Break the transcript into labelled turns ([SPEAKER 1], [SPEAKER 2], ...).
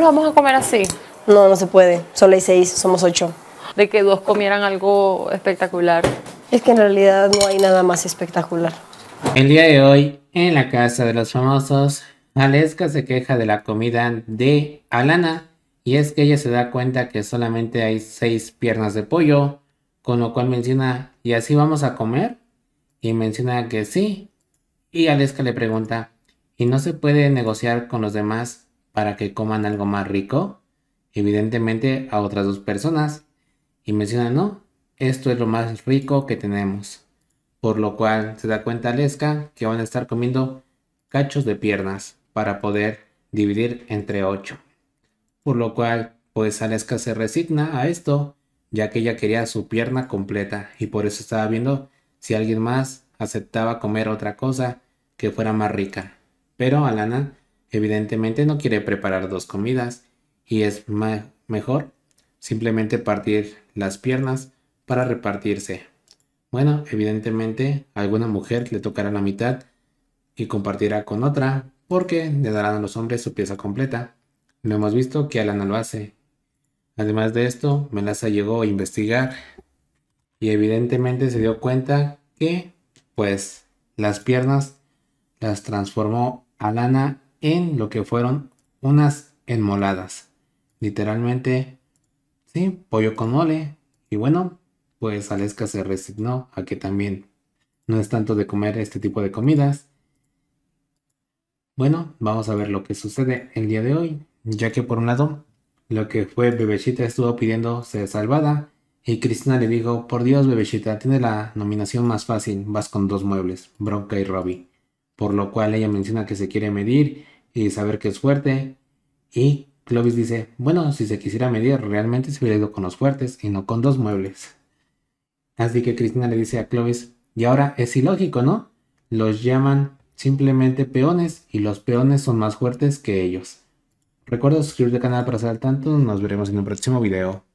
[SPEAKER 1] vamos a comer así? No, no se puede. Solo hay seis, somos ocho. De que dos comieran algo espectacular. Es que en realidad no hay nada más espectacular. El día de hoy, en la casa de los famosos, Aleska se queja de la comida de Alana y es que ella se da cuenta que solamente hay seis piernas de pollo, con lo cual menciona, ¿y así vamos a comer? Y menciona que sí. Y Aleska le pregunta, ¿y no se puede negociar con los demás para que coman algo más rico? Evidentemente a otras dos personas. Y menciona, no, esto es lo más rico que tenemos. Por lo cual se da cuenta Lesca que van a estar comiendo cachos de piernas para poder dividir entre ocho. Por lo cual, pues Aleska se resigna a esto, ya que ella quería su pierna completa y por eso estaba viendo si alguien más aceptaba comer otra cosa que fuera más rica. Pero Alana Evidentemente no quiere preparar dos comidas y es mejor simplemente partir las piernas para repartirse. Bueno, evidentemente alguna mujer le tocará la mitad y compartirá con otra porque le darán a los hombres su pieza completa. Lo hemos visto que Alana lo hace. Además de esto, Melaza llegó a investigar y evidentemente se dio cuenta que pues las piernas las transformó Alana en lo que fueron unas enmoladas. Literalmente, sí, pollo con mole. Y bueno, pues Aleska se resignó a que también no es tanto de comer este tipo de comidas. Bueno, vamos a ver lo que sucede el día de hoy, ya que por un lado, lo que fue Bebecita estuvo pidiendo ser salvada y Cristina le dijo, por Dios Bebecita tiene la nominación más fácil, vas con dos muebles, Bronca y Robbie por lo cual ella menciona que se quiere medir y saber que es fuerte. Y Clovis dice, bueno, si se quisiera medir, realmente se hubiera ido con los fuertes y no con dos muebles. Así que Cristina le dice a Clovis, y ahora es ilógico, ¿no? Los llaman simplemente peones y los peones son más fuertes que ellos. Recuerda suscribirte al canal para estar al tanto, nos veremos en un próximo video.